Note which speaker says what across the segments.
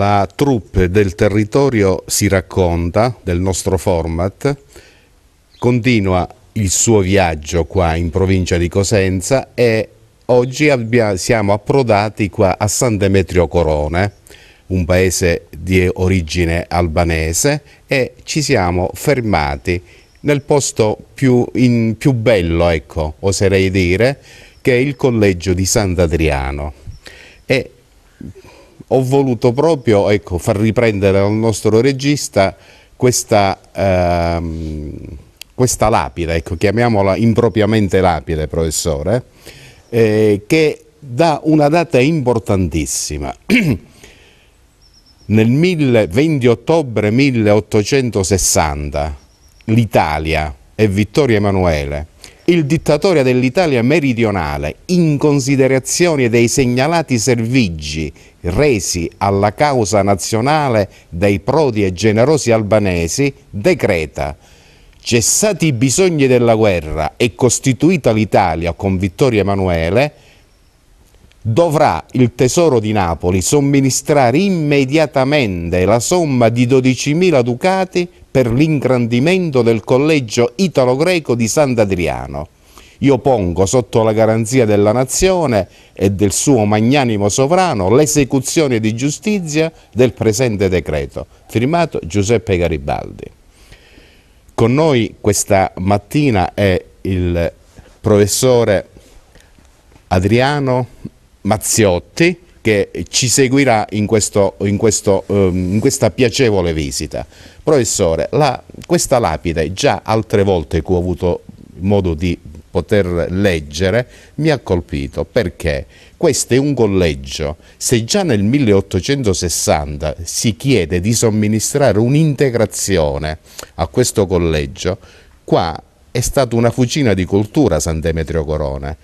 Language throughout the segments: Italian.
Speaker 1: la troupe del territorio si racconta del nostro format, continua il suo viaggio qua in provincia di Cosenza e oggi abbiamo, siamo approdati qua a San Demetrio Corone, un paese di origine albanese e ci siamo fermati nel posto più, in, più bello, ecco, oserei dire, che è il collegio di Sant'Adriano ho voluto proprio ecco, far riprendere al nostro regista questa, ehm, questa lapide, ecco, chiamiamola impropriamente lapide, professore, eh, che dà una data importantissima. Nel 20 ottobre 1860 l'Italia e Vittorio Emanuele il dittatore dell'Italia meridionale, in considerazione dei segnalati servigi resi alla causa nazionale dai prodi e generosi albanesi, decreta cessati i bisogni della guerra e costituita l'Italia con Vittorio Emanuele, dovrà il tesoro di Napoli somministrare immediatamente la somma di 12.000 ducati per l'ingrandimento del collegio italo-greco di Sant'Adriano. Io pongo sotto la garanzia della nazione e del suo magnanimo sovrano l'esecuzione di giustizia del presente decreto, firmato Giuseppe Garibaldi. Con noi questa mattina è il professore Adriano Mazziotti, che ci seguirà in, questo, in, questo, ehm, in questa piacevole visita. Professore, la, questa lapide, già altre volte che ho avuto modo di poter leggere, mi ha colpito perché questo è un collegio. Se già nel 1860 si chiede di somministrare un'integrazione a questo collegio, qua è stata una fucina di cultura San Demetrio Corona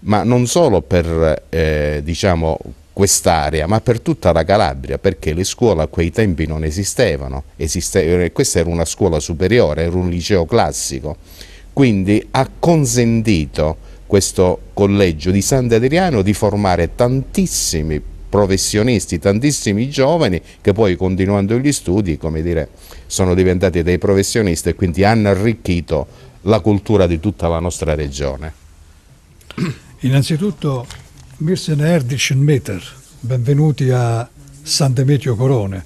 Speaker 1: ma non solo per eh, diciamo, quest'area, ma per tutta la Calabria, perché le scuole a quei tempi non esistevano. Esiste... Eh, questa era una scuola superiore, era un liceo classico. Quindi ha consentito questo collegio di Sant'Adriano di formare tantissimi professionisti, tantissimi giovani che poi continuando gli studi come dire, sono diventati dei professionisti e quindi hanno arricchito la cultura di tutta la nostra regione.
Speaker 2: Innanzitutto Mirsener Erdischen Meter, benvenuti a San Demetrio Corone.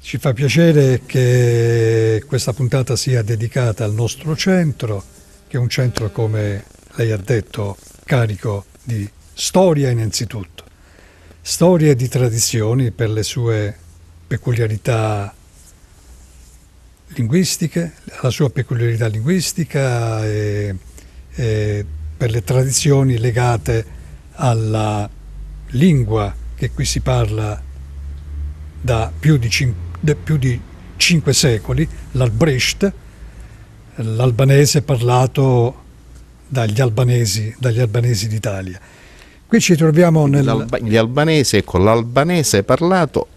Speaker 2: Ci fa piacere che questa puntata sia dedicata al nostro centro, che è un centro, come lei ha detto, carico di storia innanzitutto, storie di tradizioni per le sue peculiarità linguistiche, la sua peculiarità linguistica e, e per le tradizioni legate alla lingua che qui si parla da più di, cin- da più di cinque secoli, l'albrecht, l'albanese parlato dagli albanesi, dagli albanesi d'Italia. Qui ci troviamo nel...
Speaker 1: gli albanesi, ecco, l'albanese parlato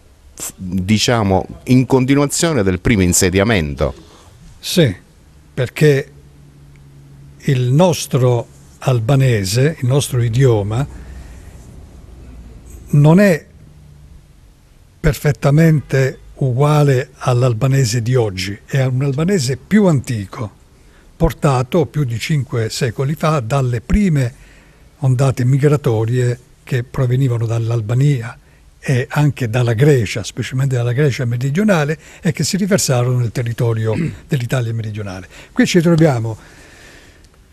Speaker 1: diciamo in continuazione del primo insediamento.
Speaker 2: Sì, perché il nostro albanese, il nostro idioma, non è perfettamente uguale all'albanese di oggi, è un albanese più antico, portato più di cinque secoli fa dalle prime ondate migratorie che provenivano dall'Albania e anche dalla Grecia, specialmente dalla Grecia meridionale, e che si riversarono nel territorio dell'Italia meridionale. Qui ci troviamo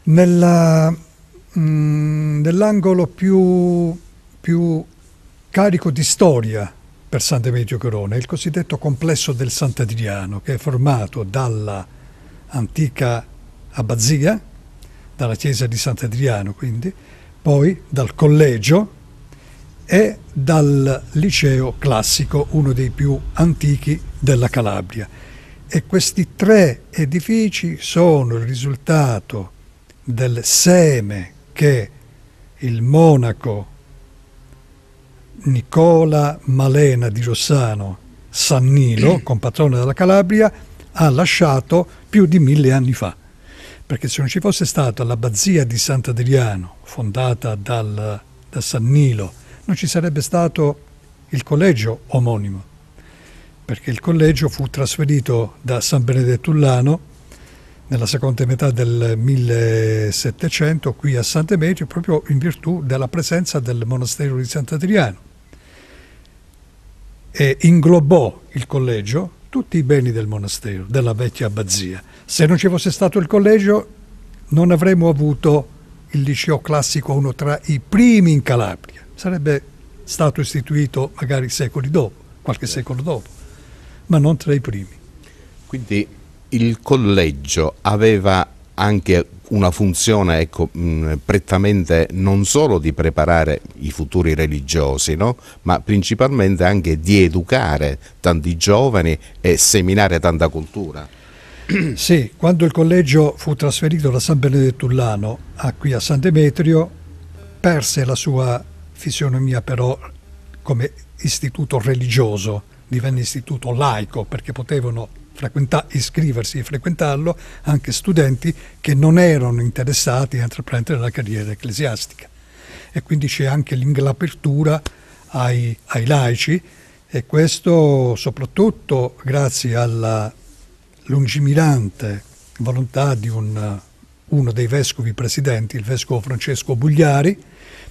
Speaker 2: nella, mh, mm, dell'angolo più, più carico di storia per Sant'Emedio Corona, il cosiddetto complesso del Sant'Adriano, che è formato dalla antica abbazia, dalla chiesa di Sant'Adriano quindi, poi dal collegio e dal liceo classico, uno dei più antichi della Calabria. E questi tre edifici sono il risultato del seme che il monaco Nicola Malena di Rossano Sannilo, mm. compatrone della Calabria, ha lasciato più di mille anni fa. Perché se non ci fosse stata l'abbazia di Sant'Adriano, fondata dal, da Sannilo, non ci sarebbe stato il collegio omonimo, perché il collegio fu trasferito da San Benedettulano nella seconda metà del 1700 qui a Sant'Emetrio proprio in virtù della presenza del monastero di Sant'Adriano e inglobò il collegio tutti i beni del monastero, della vecchia abbazia. Se non ci fosse stato il collegio non avremmo avuto il liceo classico, uno tra i primi in Calabria. Sarebbe stato istituito magari secoli dopo, qualche certo. secolo dopo, ma non tra i primi.
Speaker 1: Quindi il collegio aveva anche una funzione ecco, prettamente non solo di preparare i futuri religiosi, no? ma principalmente anche di educare tanti giovani e seminare tanta cultura.
Speaker 2: Sì, quando il collegio fu trasferito da San Benedettullano a qui a San Demetrio, perse la sua fisionomia però come istituto religioso, divenne istituto laico perché potevano frequenta- iscriversi e frequentarlo anche studenti che non erano interessati a intraprendere la carriera ecclesiastica. E quindi c'è anche l'apertura ai, ai laici e questo soprattutto grazie alla lungimirante volontà di un, uno dei vescovi presidenti, il vescovo Francesco Bugliari,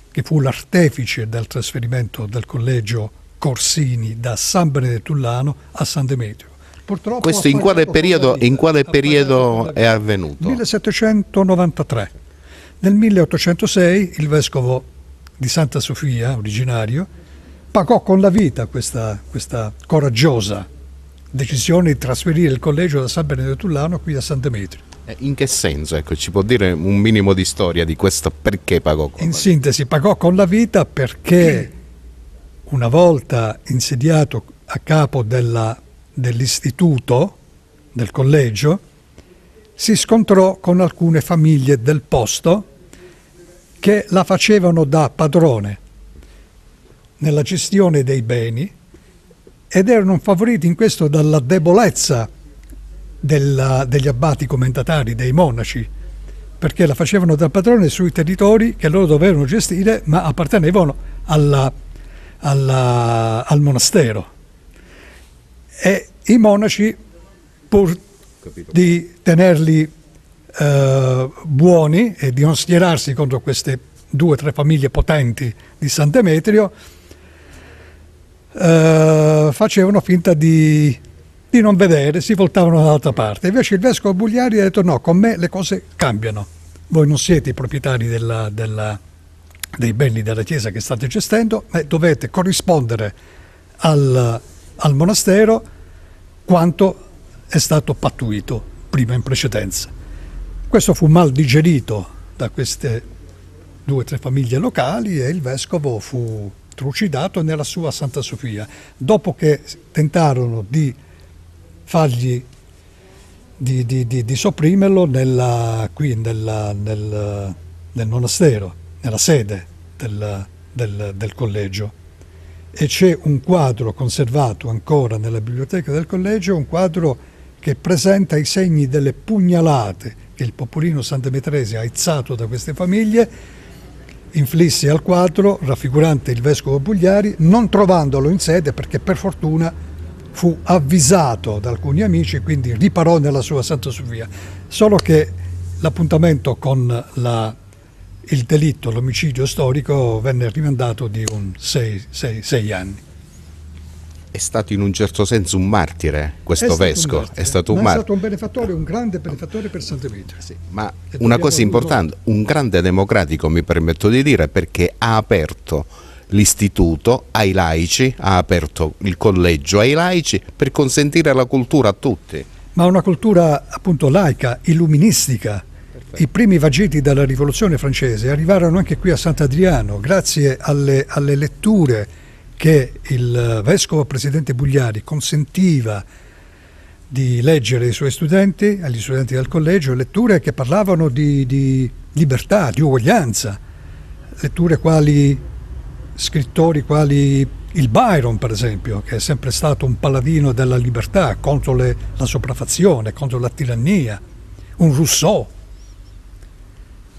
Speaker 2: che fu l'artefice del trasferimento del collegio Corsini da San Benedettulano a San Demetrio. Purtroppo Questo in quale, periodo,
Speaker 1: in quale periodo è avvenuto?
Speaker 2: 1793. Nel 1806 il vescovo di Santa Sofia, originario, pagò con la vita questa, questa coraggiosa decisione di trasferire il collegio da San Benedetto Tullano qui a San Demetrio.
Speaker 1: Eh, in che senso? Ecco, ci può dire un minimo di storia di questo perché pagò con
Speaker 2: In la vita? sintesi, pagò con la vita perché una volta insediato a capo della dell'istituto, del collegio, si scontrò con alcune famiglie del posto che la facevano da padrone nella gestione dei beni ed erano favoriti in questo dalla debolezza della, degli abbati commentatari, dei monaci, perché la facevano da padrone sui territori che loro dovevano gestire ma appartenevano alla, alla, al monastero e i monaci pur di tenerli eh, buoni e di non schierarsi contro queste due o tre famiglie potenti di San Demetrio, eh, facevano finta di, di, non vedere, si voltavano dall'altra parte. Invece il vescovo Bugliari ha detto no, con me le cose cambiano, voi non siete i proprietari della, della, dei beni della Chiesa che state gestendo, ma dovete corrispondere al, al monastero quanto è stato pattuito prima in precedenza. Questo fu mal digerito da queste due o tre famiglie locali e il vescovo fu trucidato nella sua Santa Sofia. Dopo che tentarono di fargli di, di, di, di sopprimerlo nella, qui nella, nel, nel, monastero, nella sede del, del, del collegio e c'è un quadro conservato ancora nella biblioteca del collegio, un quadro che presenta i segni delle pugnalate che il popolino santemetrese ha aizzato da queste famiglie, inflisse al quadro raffigurante il vescovo Bugliari, non trovandolo in sede perché per fortuna fu avvisato da alcuni amici e quindi riparò nella sua Santa Sofia. Solo che l'appuntamento con la il delitto, l'omicidio storico venne rimandato di sei anni.
Speaker 1: È stato in un certo senso un martire eh, questo vescovo, è stato un, martire, è stato un, è stato
Speaker 2: un benefattore, un grande benefattore per San Demetrio. Sì,
Speaker 1: ma e una cosa importante, un grande democratico mi permetto di dire perché ha aperto l'istituto ai laici, ha aperto il collegio ai laici per consentire la cultura a tutti.
Speaker 2: Ma una cultura appunto laica, illuministica, i primi vagiti della rivoluzione francese arrivarono anche qui a Sant'Adriano grazie alle, alle letture che il vescovo presidente Bugliari consentiva di leggere ai suoi studenti, agli studenti del collegio, letture che parlavano di, di libertà, di uguaglianza, letture quali scrittori quali il Byron, per esempio, che è sempre stato un paladino della libertà contro le, la sopraffazione, contro la tirannia, un Rousseau,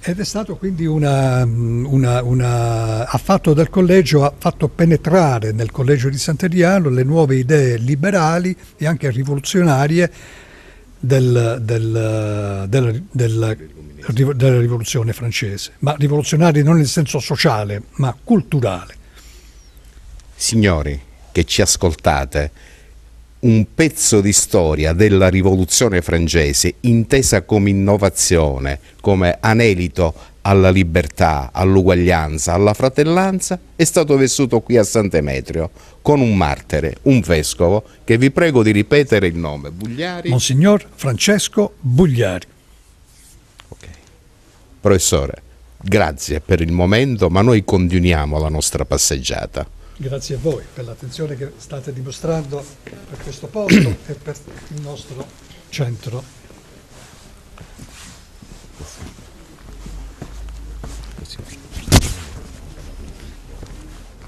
Speaker 2: ed è stato quindi una, una, una, ha fatto del collegio, ha fatto penetrare nel collegio di Sant'Eriano le nuove idee liberali e anche rivoluzionarie del, del, del, della, della rivoluzione francese, ma rivoluzionarie non nel senso sociale, ma culturale.
Speaker 1: Signori che ci ascoltate, un pezzo di storia della rivoluzione francese intesa come innovazione, come anelito alla libertà, all'uguaglianza, alla fratellanza, è stato vissuto qui a Sant'Emetrio con un martire, un vescovo, che vi prego di ripetere il nome,
Speaker 2: Bugliari. Monsignor Francesco Bugliari.
Speaker 1: Okay. Professore, grazie per il momento, ma noi continuiamo la nostra passeggiata.
Speaker 2: Grazie a voi per l'attenzione che state dimostrando per questo posto e per il nostro centro.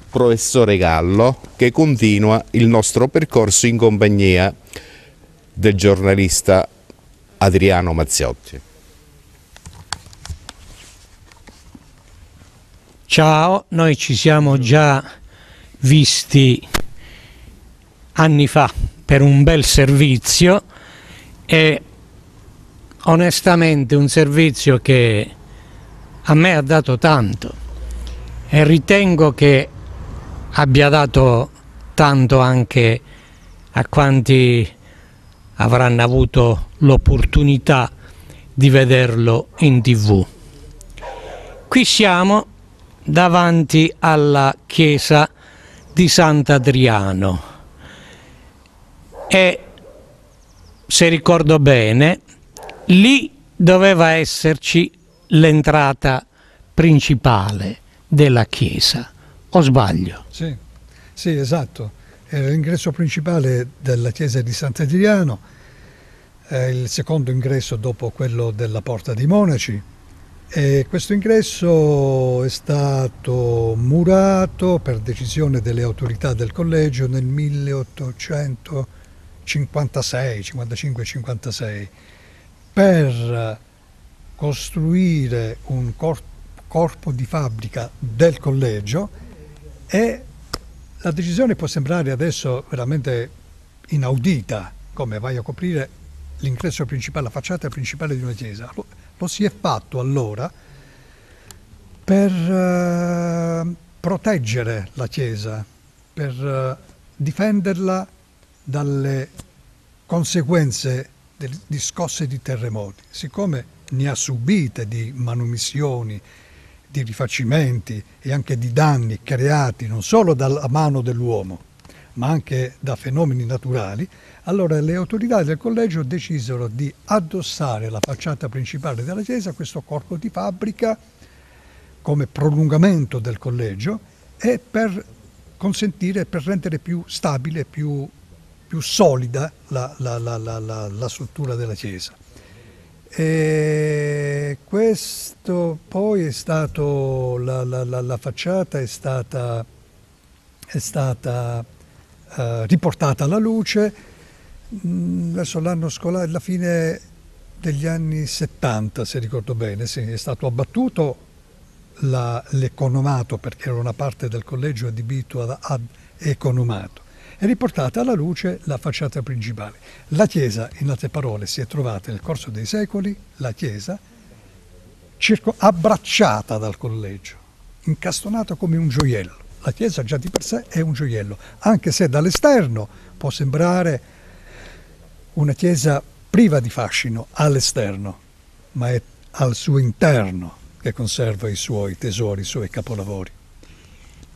Speaker 1: Professore Gallo che continua il nostro percorso in compagnia del giornalista Adriano Mazziotti.
Speaker 3: Ciao, noi ci siamo già visti anni fa per un bel servizio e onestamente un servizio che a me ha dato tanto e ritengo che abbia dato tanto anche a quanti avranno avuto l'opportunità di vederlo in tv. Qui siamo davanti alla chiesa di Sant'Adriano e se ricordo bene lì doveva esserci l'entrata principale della chiesa o sbaglio?
Speaker 2: Sì, sì esatto era eh, l'ingresso principale della chiesa di Sant'Adriano eh, il secondo ingresso dopo quello della porta dei monaci e questo ingresso è stato murato per decisione delle autorità del collegio nel 1856, 55-56 per costruire un cor corpo di fabbrica del collegio e la decisione può sembrare adesso veramente inaudita, come vai a coprire l'ingresso principale, la facciata principale di una chiesa lo si è fatto allora per eh, proteggere la Chiesa, per eh, difenderla dalle conseguenze del, di scosse di terremoti. Siccome ne ha subite di manomissioni, di rifacimenti e anche di danni creati non solo dalla mano dell'uomo, ma anche da fenomeni naturali, allora le autorità del collegio decisero di addossare la facciata principale della chiesa, questo corpo di fabbrica, come prolungamento del collegio e per consentire, per rendere più stabile, più, più solida la, la, la, la, struttura della chiesa. E questo poi è stato, la facciata è stata è stata eh, riportata alla luce mh, mm, verso l'anno scolare, la fine degli anni 70 se ricordo bene, sì, è stato abbattuto la, l'economato perché era una parte del collegio adibito ad, ad economato è riportata alla luce la facciata principale. La chiesa, in altre parole, si è trovata nel corso dei secoli, la chiesa, circo- abbracciata dal collegio, incastonata come un gioiello la chiesa già di per sé è un gioiello, anche se dall'esterno può sembrare una chiesa priva di fascino all'esterno, ma è al suo interno che conserva i suoi tesori, i suoi capolavori.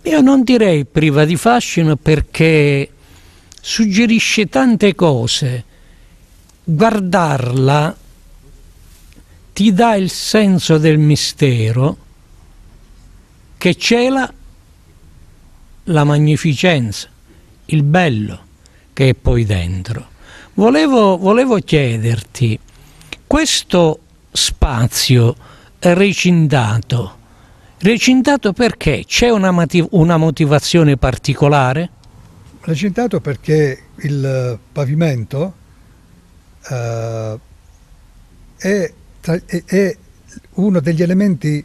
Speaker 3: Io non direi priva di fascino perché suggerisce tante cose. Guardarla ti dà il senso del mistero che cela la magnificenza, il bello che è poi dentro. Volevo, volevo chiederti, questo spazio recintato, recintato perché? C'è una, motiv una motivazione particolare?
Speaker 2: Recintato perché il pavimento eh, è, è, uno degli elementi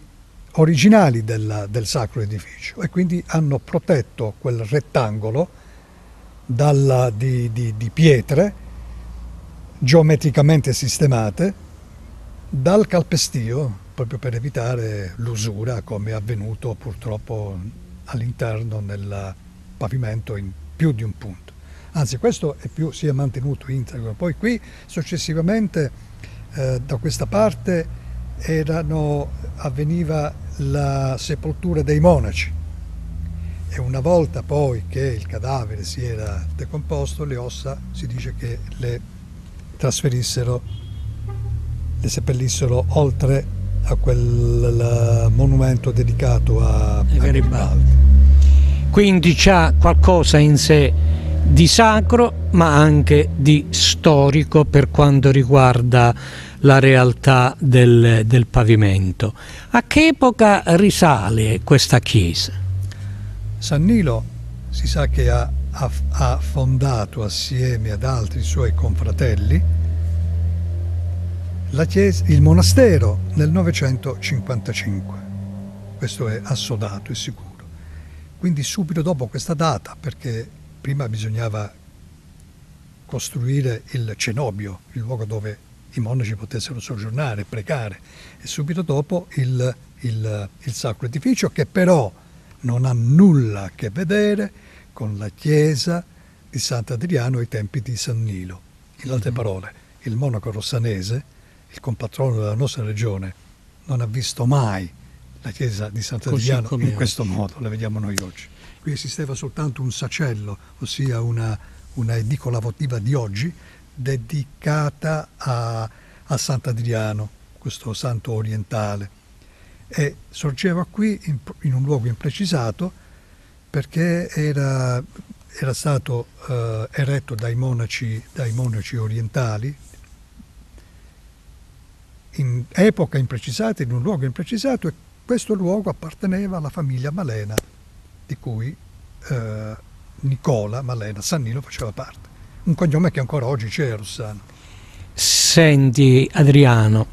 Speaker 2: originali della, del sacro edificio e quindi hanno protetto quel rettangolo dalla, di, di, di pietre geometricamente sistemate dal calpestio proprio per evitare l'usura come è avvenuto purtroppo all'interno del pavimento in più di un punto. Anzi questo è più, si è mantenuto integro. Poi qui successivamente eh, da questa parte erano, avveniva la sepoltura dei monaci e una volta poi che il cadavere si era decomposto le ossa si dice che le trasferissero, le seppellissero oltre a quel monumento dedicato a, a Garibaldi.
Speaker 3: Quindi c'ha qualcosa in sé di sacro ma anche di storico per quanto riguarda la realtà del, del pavimento. A che epoca risale questa chiesa?
Speaker 2: San Nilo si sa che ha, ha, ha fondato assieme ad altri suoi confratelli chiesa, il monastero nel 955. Questo è assodato e sicuro. Quindi subito dopo questa data, perché prima bisognava costruire il cenobio, il luogo dove i monaci potessero soggiornare, pregare. E subito dopo il, il, il sacro edificio, che però non ha nulla a che vedere con la chiesa di Sant'Adriano ai tempi di San Nilo. In altre mm-hmm. parole, il monaco rossanese, il compatrono della nostra regione, non ha visto mai la chiesa di Sant'Adriano in questo modo, la vediamo noi oggi. Qui esisteva soltanto un sacello, ossia una, una edicola votiva di oggi, dedicata a, a Sant'Adriano, questo santo orientale. E sorgeva qui in, in un luogo imprecisato perché era, era stato eh, eretto dai monaci, dai monaci orientali in epoca imprecisata, in un luogo imprecisato, e questo luogo apparteneva alla famiglia Malena, di cui eh, Nicola Malena Sannino faceva parte un cognome che ancora oggi c'è, Rossano.
Speaker 3: Senti Adriano,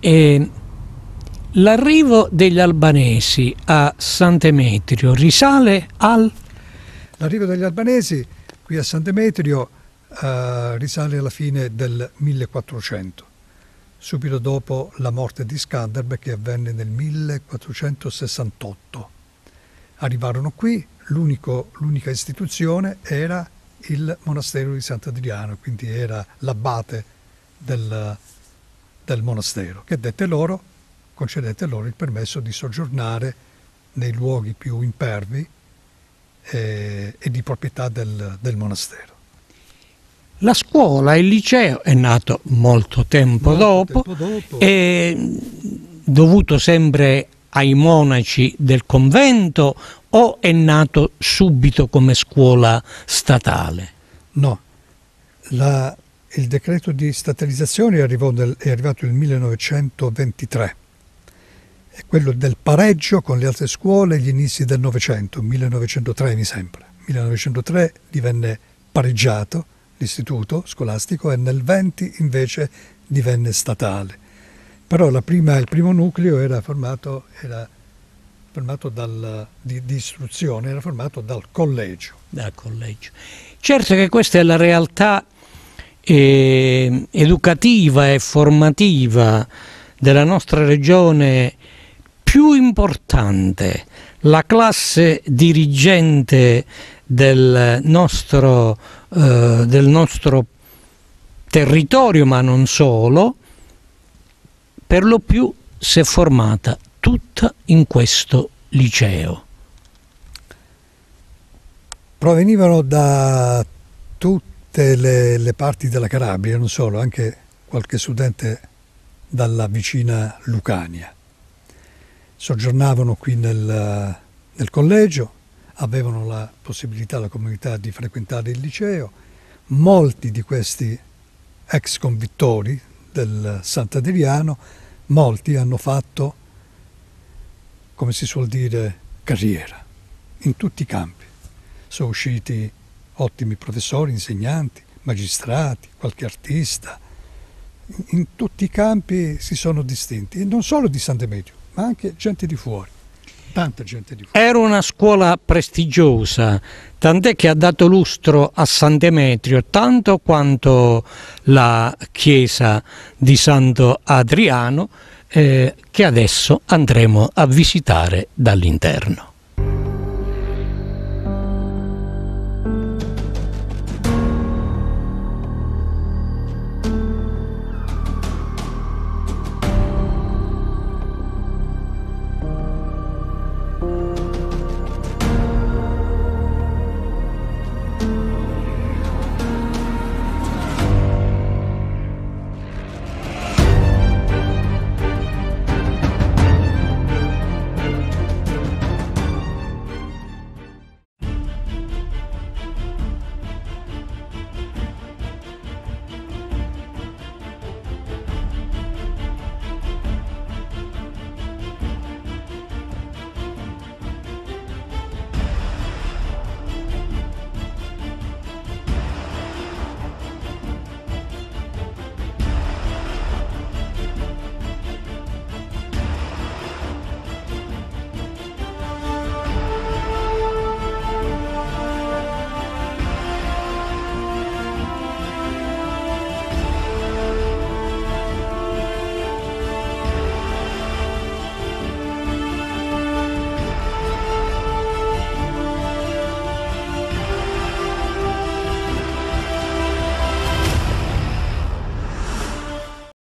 Speaker 3: eh, l'arrivo degli albanesi a San Demetrio risale
Speaker 2: al... L'arrivo degli albanesi qui a San Demetrio eh, risale alla fine del 1400 subito dopo la morte di Skanderbeg che avvenne nel 1468. Arrivarono qui, l'unica istituzione era il monastero di Sant'Adriano, quindi era l'abate del, del monastero, che dette loro, concedette loro il permesso di soggiornare nei luoghi più impervi e, eh, e di proprietà del, del, monastero.
Speaker 3: La scuola, e il liceo è nato molto tempo, molto dopo, tempo dopo. e dovuto sempre ai monaci del convento o è nato subito come scuola
Speaker 2: statale? No, La, il decreto di statalizzazione nel, è arrivato nel 1923, è quello del pareggio con le altre scuole agli inizi del Novecento, 1903 mi sembra. 1903 divenne pareggiato l'istituto scolastico e nel 20 invece divenne statale però prima, il primo nucleo era formato, era formato dal, di, di, istruzione, era formato dal collegio. Dal collegio.
Speaker 3: Certo che questa è la realtà eh, educativa e formativa della nostra regione più importante, la classe dirigente del nostro, eh, del nostro territorio, ma non solo, per lo più si è formata tutta in
Speaker 2: questo liceo. Provenivano da tutte le, le parti della Calabria, non solo, anche qualche studente dalla vicina Lucania. Soggiornavano qui nel, nel collegio, avevano la possibilità, la comunità di frequentare il liceo, molti di questi ex convittori, del Sant'Adriano, molti hanno fatto, come si suol dire, carriera in tutti i campi. Sono usciti ottimi professori, insegnanti, magistrati, qualche artista. In tutti i campi si sono distinti, e non solo di San Demetrio, ma anche gente di fuori tanta gente di
Speaker 3: fuori. Era una scuola prestigiosa, tant'è che ha dato lustro a San Demetrio tanto quanto la chiesa di Santo Adriano eh, che adesso andremo a visitare dall'interno.